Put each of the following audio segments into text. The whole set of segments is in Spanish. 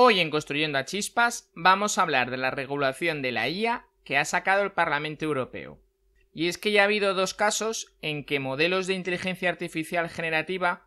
Hoy en Construyendo a Chispas vamos a hablar de la regulación de la IA que ha sacado el Parlamento Europeo. Y es que ya ha habido dos casos en que modelos de inteligencia artificial generativa,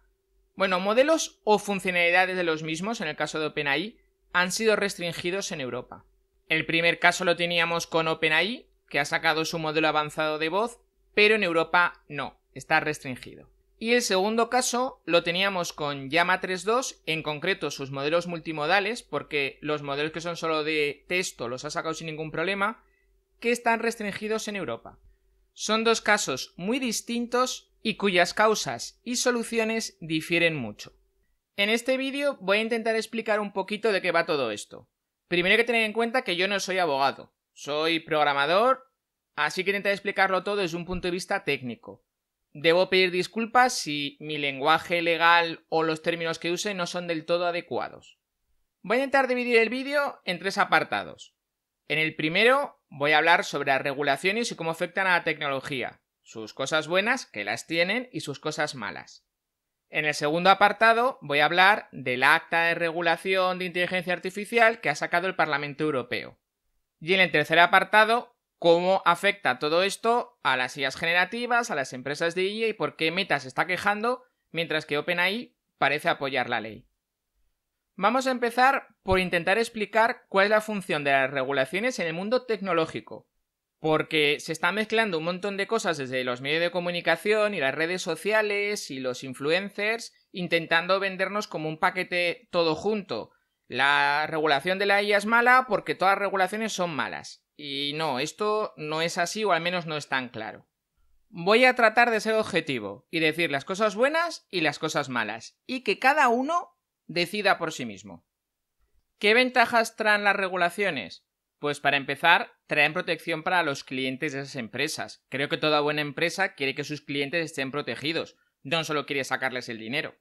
bueno, modelos o funcionalidades de los mismos, en el caso de OpenAI, han sido restringidos en Europa. El primer caso lo teníamos con OpenAI, que ha sacado su modelo avanzado de voz, pero en Europa no, está restringido. Y el segundo caso lo teníamos con Llama 3.2, en concreto sus modelos multimodales, porque los modelos que son solo de texto los ha sacado sin ningún problema, que están restringidos en Europa. Son dos casos muy distintos y cuyas causas y soluciones difieren mucho. En este vídeo voy a intentar explicar un poquito de qué va todo esto. Primero hay que tener en cuenta que yo no soy abogado, soy programador, así que intentaré explicarlo todo desde un punto de vista técnico. Debo pedir disculpas si mi lenguaje legal o los términos que use no son del todo adecuados. Voy a intentar dividir el vídeo en tres apartados. En el primero voy a hablar sobre las regulaciones y cómo afectan a la tecnología, sus cosas buenas, que las tienen, y sus cosas malas. En el segundo apartado voy a hablar del acta de regulación de inteligencia artificial que ha sacado el Parlamento Europeo. Y en el tercer apartado cómo afecta todo esto a las IAs generativas, a las empresas de IA y por qué Meta se está quejando mientras que OpenAI parece apoyar la ley. Vamos a empezar por intentar explicar cuál es la función de las regulaciones en el mundo tecnológico, porque se está mezclando un montón de cosas desde los medios de comunicación y las redes sociales y los influencers intentando vendernos como un paquete todo junto, la regulación de la IA es mala porque todas las regulaciones son malas. Y no, esto no es así o al menos no es tan claro. Voy a tratar de ser objetivo y decir las cosas buenas y las cosas malas, y que cada uno decida por sí mismo. ¿Qué ventajas traen las regulaciones? Pues para empezar, traen protección para los clientes de esas empresas. Creo que toda buena empresa quiere que sus clientes estén protegidos, no solo quiere sacarles el dinero.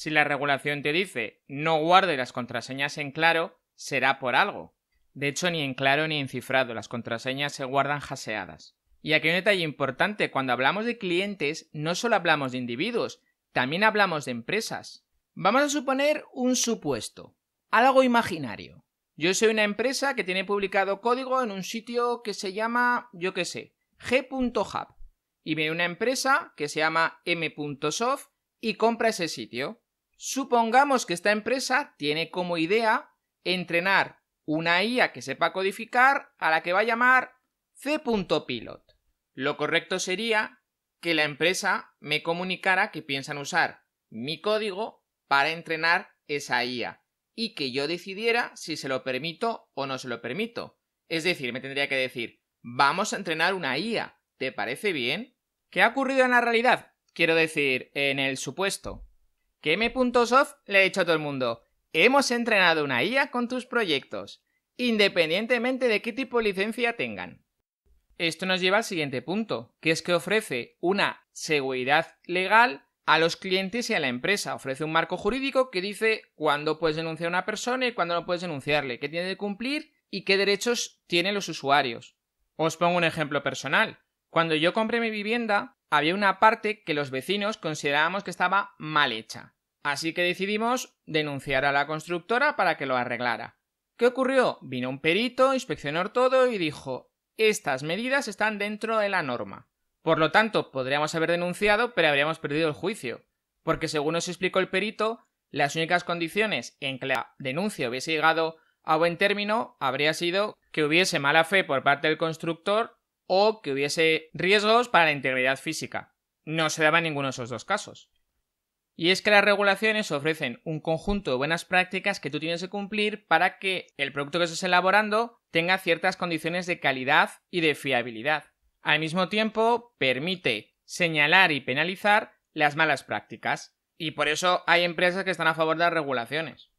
Si la regulación te dice no guarde las contraseñas en claro, será por algo. De hecho, ni en claro ni en cifrado las contraseñas se guardan jaseadas. Y aquí hay un detalle importante, cuando hablamos de clientes no solo hablamos de individuos, también hablamos de empresas. Vamos a suponer un supuesto, algo imaginario. Yo soy una empresa que tiene publicado código en un sitio que se llama, yo qué sé, g.hub. Y veo una empresa que se llama m.soft y compra ese sitio. Supongamos que esta empresa tiene como idea entrenar una IA que sepa codificar a la que va a llamar C.pilot. Lo correcto sería que la empresa me comunicara que piensan usar mi código para entrenar esa IA y que yo decidiera si se lo permito o no se lo permito. Es decir, me tendría que decir, vamos a entrenar una IA, ¿te parece bien? ¿Qué ha ocurrido en la realidad? Quiero decir, en el supuesto que M.Soft le ha dicho a todo el mundo, hemos entrenado una IA con tus proyectos, independientemente de qué tipo de licencia tengan. Esto nos lleva al siguiente punto, que es que ofrece una seguridad legal a los clientes y a la empresa. Ofrece un marco jurídico que dice cuándo puedes denunciar a una persona y cuándo no puedes denunciarle, qué tiene que cumplir y qué derechos tienen los usuarios. Os pongo un ejemplo personal. Cuando yo compré mi vivienda, había una parte que los vecinos considerábamos que estaba mal hecha. Así que decidimos denunciar a la constructora para que lo arreglara. ¿Qué ocurrió? Vino un perito, inspeccionó todo y dijo estas medidas están dentro de la norma. Por lo tanto, podríamos haber denunciado, pero habríamos perdido el juicio. Porque según nos explicó el perito, las únicas condiciones en que la denuncia hubiese llegado a buen término habría sido que hubiese mala fe por parte del constructor o que hubiese riesgos para la integridad física. No se daba ninguno de esos dos casos. Y es que las regulaciones ofrecen un conjunto de buenas prácticas que tú tienes que cumplir para que el producto que estés elaborando tenga ciertas condiciones de calidad y de fiabilidad. Al mismo tiempo, permite señalar y penalizar las malas prácticas. Y por eso hay empresas que están a favor de las regulaciones.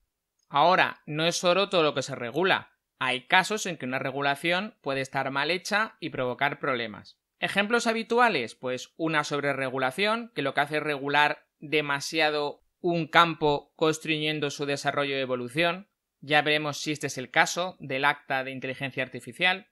Ahora, no es oro todo lo que se regula. Hay casos en que una regulación puede estar mal hecha y provocar problemas. Ejemplos habituales, pues una sobreregulación, que lo que hace es regular demasiado un campo construyendo su desarrollo y evolución. Ya veremos si este es el caso del acta de inteligencia artificial.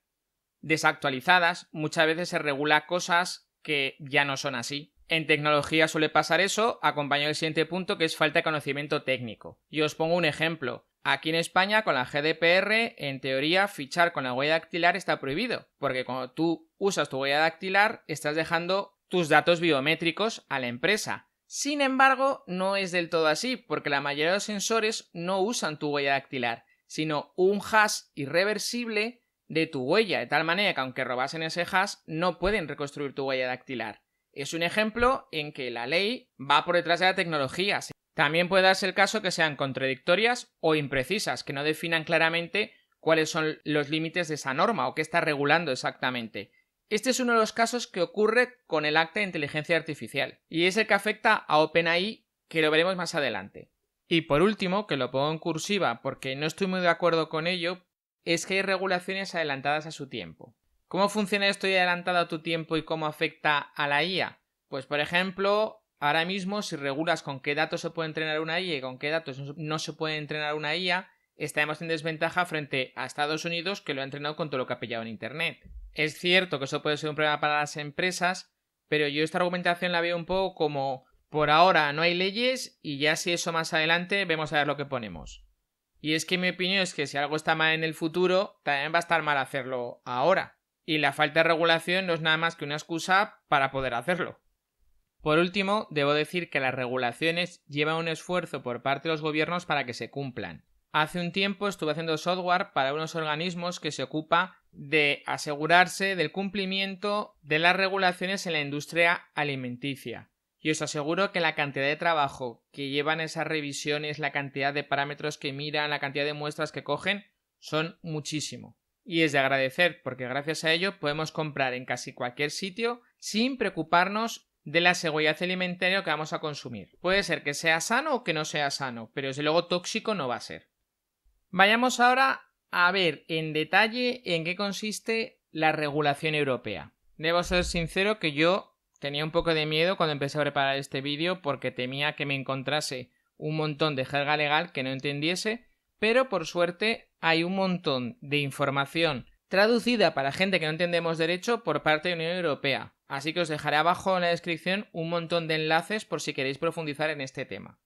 Desactualizadas, muchas veces se regula cosas que ya no son así. En tecnología suele pasar eso, acompañado del siguiente punto que es falta de conocimiento técnico. Y os pongo un ejemplo. Aquí en España, con la GDPR, en teoría, fichar con la huella dactilar está prohibido, porque cuando tú usas tu huella dactilar, estás dejando tus datos biométricos a la empresa. Sin embargo, no es del todo así, porque la mayoría de los sensores no usan tu huella dactilar, sino un hash irreversible de tu huella, de tal manera que aunque robasen ese hash, no pueden reconstruir tu huella dactilar. Es un ejemplo en que la ley va por detrás de la tecnología. También puede darse el caso que sean contradictorias o imprecisas, que no definan claramente cuáles son los límites de esa norma o qué está regulando exactamente. Este es uno de los casos que ocurre con el acta de inteligencia artificial, y es el que afecta a OpenAI, que lo veremos más adelante. Y por último, que lo pongo en cursiva porque no estoy muy de acuerdo con ello, es que hay regulaciones adelantadas a su tiempo. ¿Cómo funciona esto y adelantado a tu tiempo y cómo afecta a la IA? Pues por ejemplo, Ahora mismo, si regulas con qué datos se puede entrenar una IA y con qué datos no se puede entrenar una IA, estaremos en desventaja frente a Estados Unidos, que lo ha entrenado con todo lo que ha pillado en Internet. Es cierto que eso puede ser un problema para las empresas, pero yo esta argumentación la veo un poco como por ahora no hay leyes y ya si eso más adelante vemos a ver lo que ponemos. Y es que mi opinión es que si algo está mal en el futuro, también va a estar mal hacerlo ahora. Y la falta de regulación no es nada más que una excusa para poder hacerlo. Por último, debo decir que las regulaciones llevan un esfuerzo por parte de los gobiernos para que se cumplan. Hace un tiempo estuve haciendo software para unos organismos que se ocupa de asegurarse del cumplimiento de las regulaciones en la industria alimenticia. Y os aseguro que la cantidad de trabajo que llevan esas revisiones, la cantidad de parámetros que miran, la cantidad de muestras que cogen, son muchísimo. Y es de agradecer porque gracias a ello podemos comprar en casi cualquier sitio sin preocuparnos de la seguridad alimentaria que vamos a consumir. Puede ser que sea sano o que no sea sano, pero desde luego tóxico no va a ser. Vayamos ahora a ver en detalle en qué consiste la regulación europea. Debo ser sincero que yo tenía un poco de miedo cuando empecé a preparar este vídeo porque temía que me encontrase un montón de jerga legal que no entendiese, pero por suerte hay un montón de información traducida para gente que no entendemos derecho por parte de la Unión Europea Así que os dejaré abajo en la descripción un montón de enlaces por si queréis profundizar en este tema.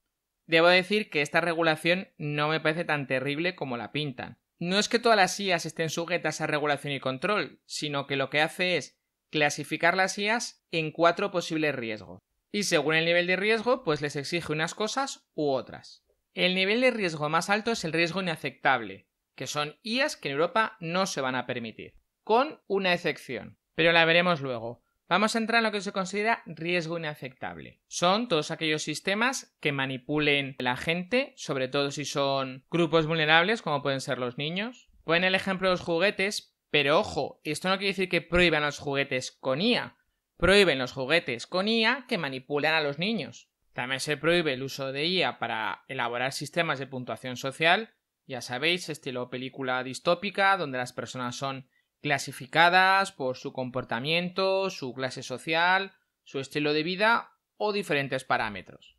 Debo decir que esta regulación no me parece tan terrible como la pintan. No es que todas las IAS estén sujetas a regulación y control, sino que lo que hace es clasificar las IAS en cuatro posibles riesgos. Y según el nivel de riesgo, pues les exige unas cosas u otras. El nivel de riesgo más alto es el riesgo inaceptable, que son IAS que en Europa no se van a permitir, con una excepción, pero la veremos luego. Vamos a entrar en lo que se considera riesgo inaceptable. Son todos aquellos sistemas que manipulen a la gente, sobre todo si son grupos vulnerables, como pueden ser los niños. Pueden el ejemplo de los juguetes, pero ojo, esto no quiere decir que prohíban los juguetes con IA. Prohíben los juguetes con IA que manipulan a los niños. También se prohíbe el uso de IA para elaborar sistemas de puntuación social, ya sabéis, estilo película distópica, donde las personas son clasificadas por su comportamiento, su clase social, su estilo de vida o diferentes parámetros.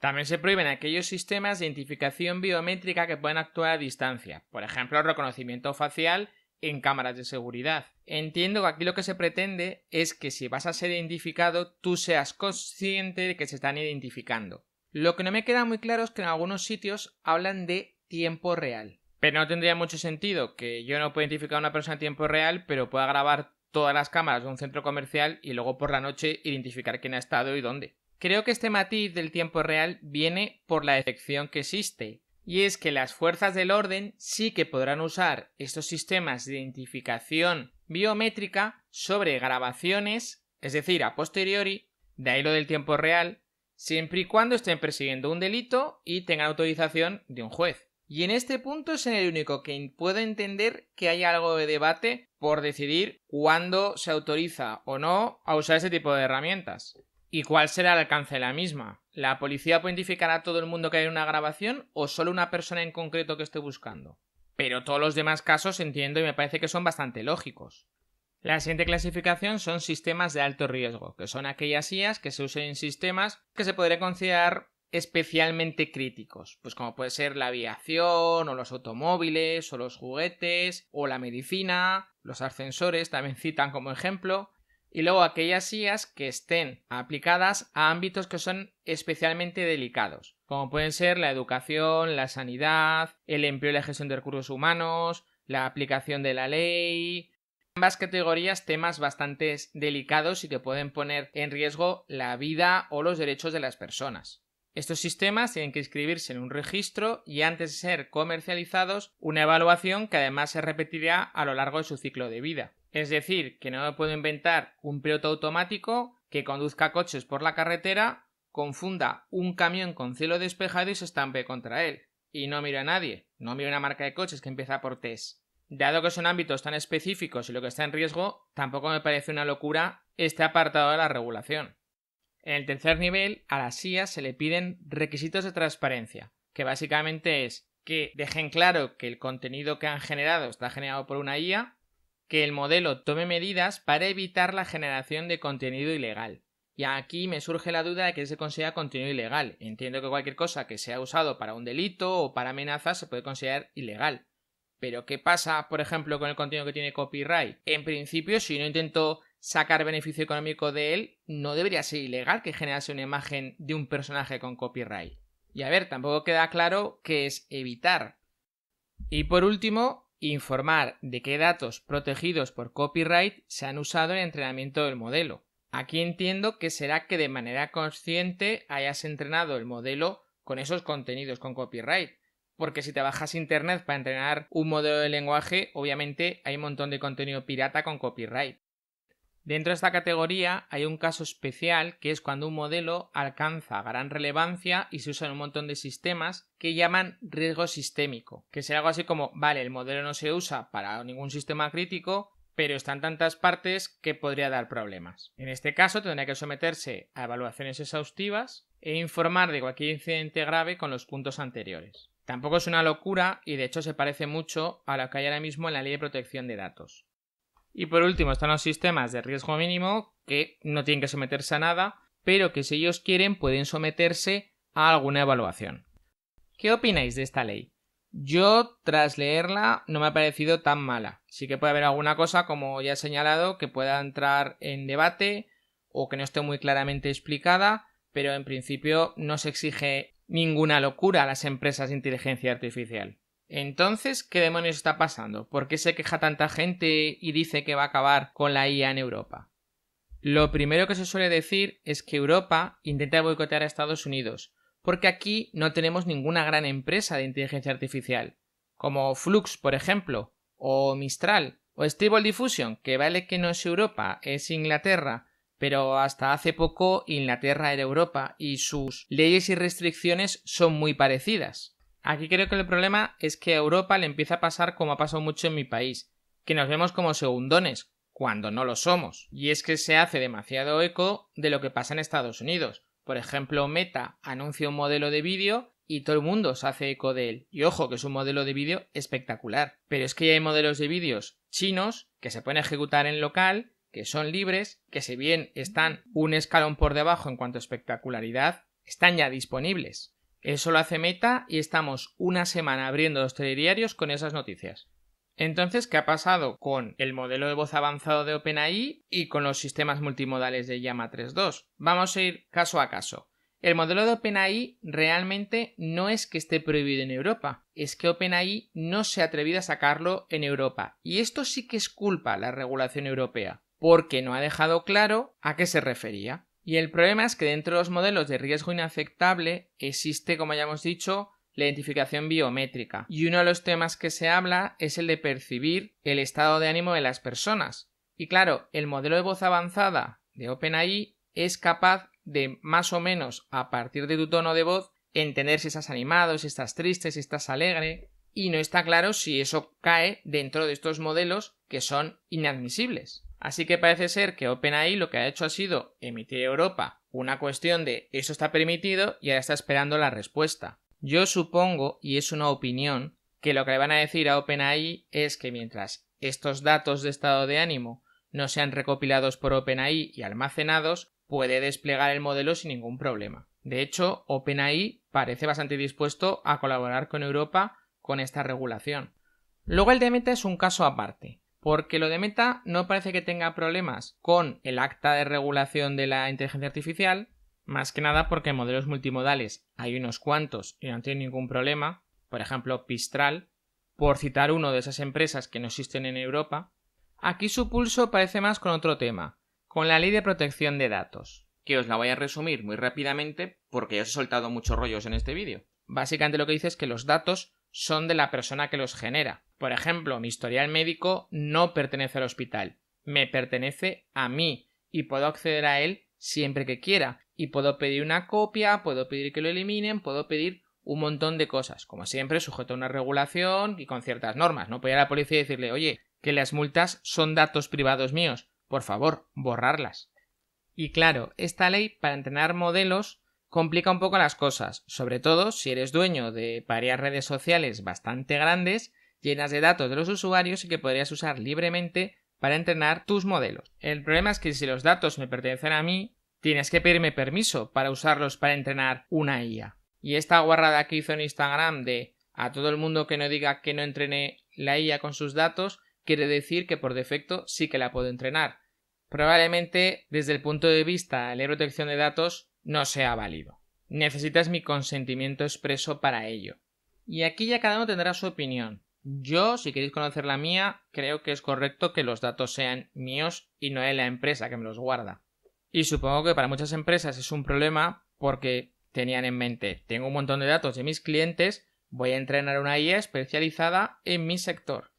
También se prohíben aquellos sistemas de identificación biométrica que pueden actuar a distancia, por ejemplo, el reconocimiento facial en cámaras de seguridad. Entiendo que aquí lo que se pretende es que si vas a ser identificado, tú seas consciente de que se están identificando. Lo que no me queda muy claro es que en algunos sitios hablan de tiempo real. Pero no tendría mucho sentido que yo no pueda identificar a una persona en tiempo real, pero pueda grabar todas las cámaras de un centro comercial y luego por la noche identificar quién ha estado y dónde. Creo que este matiz del tiempo real viene por la excepción que existe, y es que las fuerzas del orden sí que podrán usar estos sistemas de identificación biométrica sobre grabaciones, es decir, a posteriori, de ahí lo del tiempo real, siempre y cuando estén persiguiendo un delito y tengan autorización de un juez. Y en este punto es el único que puedo entender que hay algo de debate por decidir cuándo se autoriza o no a usar ese tipo de herramientas. ¿Y cuál será el alcance de la misma? ¿La policía puede identificar a todo el mundo que hay una grabación o solo una persona en concreto que esté buscando? Pero todos los demás casos entiendo y me parece que son bastante lógicos. La siguiente clasificación son sistemas de alto riesgo, que son aquellas IAS que se usan en sistemas que se podrían considerar especialmente críticos, pues como puede ser la aviación o los automóviles o los juguetes o la medicina, los ascensores también citan como ejemplo, y luego aquellas IAs que estén aplicadas a ámbitos que son especialmente delicados, como pueden ser la educación, la sanidad, el empleo y la gestión de recursos humanos, la aplicación de la ley, ambas categorías temas bastante delicados y que pueden poner en riesgo la vida o los derechos de las personas. Estos sistemas tienen que inscribirse en un registro y antes de ser comercializados, una evaluación que además se repetirá a lo largo de su ciclo de vida. Es decir, que no me puedo inventar un piloto automático que conduzca coches por la carretera, confunda un camión con cielo despejado y se estampe contra él. Y no miro a nadie, no miro una marca de coches que empieza por test. Dado que son ámbitos tan específicos y lo que está en riesgo, tampoco me parece una locura este apartado de la regulación. En el tercer nivel, a las IA se le piden requisitos de transparencia, que básicamente es que dejen claro que el contenido que han generado está generado por una IA, que el modelo tome medidas para evitar la generación de contenido ilegal. Y aquí me surge la duda de que se considera contenido ilegal. Entiendo que cualquier cosa que sea usado para un delito o para amenazas se puede considerar ilegal. Pero ¿qué pasa, por ejemplo, con el contenido que tiene copyright? En principio, si no intento sacar beneficio económico de él, no debería ser ilegal que generase una imagen de un personaje con copyright. Y a ver, tampoco queda claro qué es evitar. Y por último, informar de qué datos protegidos por copyright se han usado en el entrenamiento del modelo. Aquí entiendo que será que de manera consciente hayas entrenado el modelo con esos contenidos con copyright. Porque si te bajas internet para entrenar un modelo de lenguaje, obviamente hay un montón de contenido pirata con copyright. Dentro de esta categoría hay un caso especial que es cuando un modelo alcanza gran relevancia y se usa en un montón de sistemas que llaman riesgo sistémico, que sea algo así como, vale, el modelo no se usa para ningún sistema crítico, pero está en tantas partes que podría dar problemas. En este caso tendría que someterse a evaluaciones exhaustivas e informar de cualquier incidente grave con los puntos anteriores. Tampoco es una locura y de hecho se parece mucho a lo que hay ahora mismo en la ley de protección de datos. Y por último están los sistemas de riesgo mínimo, que no tienen que someterse a nada, pero que si ellos quieren pueden someterse a alguna evaluación. ¿Qué opináis de esta ley? Yo, tras leerla, no me ha parecido tan mala. Sí que puede haber alguna cosa, como ya he señalado, que pueda entrar en debate o que no esté muy claramente explicada, pero en principio no se exige ninguna locura a las empresas de inteligencia artificial. Entonces, ¿qué demonios está pasando? ¿Por qué se queja tanta gente y dice que va a acabar con la IA en Europa? Lo primero que se suele decir es que Europa intenta boicotear a Estados Unidos, porque aquí no tenemos ninguna gran empresa de inteligencia artificial, como Flux, por ejemplo, o Mistral, o Stable Diffusion, que vale que no es Europa, es Inglaterra, pero hasta hace poco Inglaterra era Europa y sus leyes y restricciones son muy parecidas. Aquí creo que el problema es que a Europa le empieza a pasar como ha pasado mucho en mi país, que nos vemos como segundones, cuando no lo somos. Y es que se hace demasiado eco de lo que pasa en Estados Unidos. Por ejemplo, Meta anuncia un modelo de vídeo y todo el mundo se hace eco de él. Y ojo, que es un modelo de vídeo espectacular. Pero es que ya hay modelos de vídeos chinos que se pueden ejecutar en local, que son libres, que si bien están un escalón por debajo en cuanto a espectacularidad, están ya disponibles. Eso lo hace Meta y estamos una semana abriendo los telediarios con esas noticias. Entonces, ¿qué ha pasado con el modelo de voz avanzado de OpenAI y con los sistemas multimodales de Llama 3.2? Vamos a ir caso a caso. El modelo de OpenAI realmente no es que esté prohibido en Europa, es que OpenAI no se ha atrevido a sacarlo en Europa. Y esto sí que es culpa de la regulación europea, porque no ha dejado claro a qué se refería. Y el problema es que dentro de los modelos de riesgo inaceptable existe, como ya hemos dicho, la identificación biométrica. Y uno de los temas que se habla es el de percibir el estado de ánimo de las personas. Y claro, el modelo de voz avanzada de OpenAI es capaz de más o menos a partir de tu tono de voz entender si estás animado, si estás triste, si estás alegre. Y no está claro si eso cae dentro de estos modelos que son inadmisibles. Así que parece ser que OpenAI lo que ha hecho ha sido emitir a Europa una cuestión de eso está permitido y ahora está esperando la respuesta. Yo supongo, y es una opinión, que lo que le van a decir a OpenAI es que mientras estos datos de estado de ánimo no sean recopilados por OpenAI y almacenados, puede desplegar el modelo sin ningún problema. De hecho, OpenAI parece bastante dispuesto a colaborar con Europa con esta regulación. Luego el DMT es un caso aparte porque lo de Meta no parece que tenga problemas con el acta de regulación de la inteligencia artificial, más que nada porque modelos multimodales hay unos cuantos y no tienen ningún problema, por ejemplo Pistral, por citar uno de esas empresas que no existen en Europa. Aquí su pulso parece más con otro tema, con la ley de protección de datos, que os la voy a resumir muy rápidamente porque ya os he soltado muchos rollos en este vídeo. Básicamente lo que dice es que los datos son de la persona que los genera, por ejemplo, mi historial médico no pertenece al hospital, me pertenece a mí y puedo acceder a él siempre que quiera. Y puedo pedir una copia, puedo pedir que lo eliminen, puedo pedir un montón de cosas. Como siempre, sujeto a una regulación y con ciertas normas. No puedo ir a la policía y decirle, oye, que las multas son datos privados míos. Por favor, borrarlas. Y claro, esta ley para entrenar modelos complica un poco las cosas, sobre todo si eres dueño de varias redes sociales bastante grandes llenas de datos de los usuarios y que podrías usar libremente para entrenar tus modelos. El problema es que si los datos me pertenecen a mí, tienes que pedirme permiso para usarlos para entrenar una IA. Y esta guarrada que hizo en Instagram de a todo el mundo que no diga que no entrené la IA con sus datos, quiere decir que por defecto sí que la puedo entrenar. Probablemente desde el punto de vista de la protección de datos no sea válido. Necesitas mi consentimiento expreso para ello. Y aquí ya cada uno tendrá su opinión. Yo, si queréis conocer la mía, creo que es correcto que los datos sean míos y no de la empresa que me los guarda. Y supongo que para muchas empresas es un problema porque tenían en mente, tengo un montón de datos de mis clientes, voy a entrenar una IA especializada en mi sector.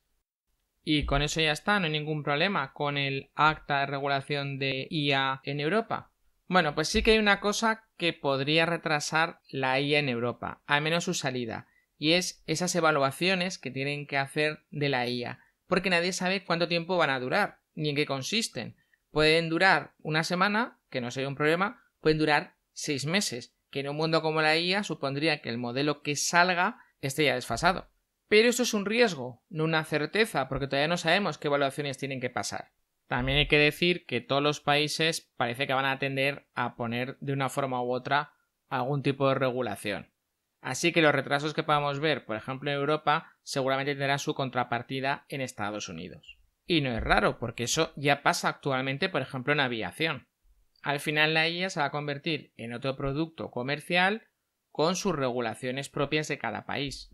Y con eso ya está, no hay ningún problema con el acta de regulación de IA en Europa. Bueno, pues sí que hay una cosa que podría retrasar la IA en Europa, al menos su salida, y es esas evaluaciones que tienen que hacer de la IA, porque nadie sabe cuánto tiempo van a durar, ni en qué consisten. Pueden durar una semana, que no sería un problema, pueden durar seis meses, que en un mundo como la IA supondría que el modelo que salga esté ya desfasado. Pero eso es un riesgo, no una certeza, porque todavía no sabemos qué evaluaciones tienen que pasar. También hay que decir que todos los países parece que van a tender a poner de una forma u otra algún tipo de regulación. Así que los retrasos que podamos ver, por ejemplo, en Europa, seguramente tendrán su contrapartida en Estados Unidos. Y no es raro, porque eso ya pasa actualmente, por ejemplo, en aviación. Al final la IA se va a convertir en otro producto comercial con sus regulaciones propias de cada país.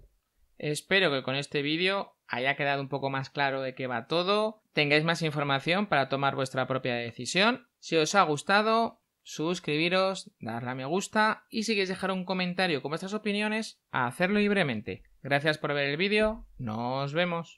Espero que con este vídeo haya quedado un poco más claro de qué va todo, tengáis más información para tomar vuestra propia decisión. Si os ha gustado, suscribiros, darle a me gusta y si queréis dejar un comentario con vuestras opiniones, hacerlo libremente. Gracias por ver el vídeo, nos vemos.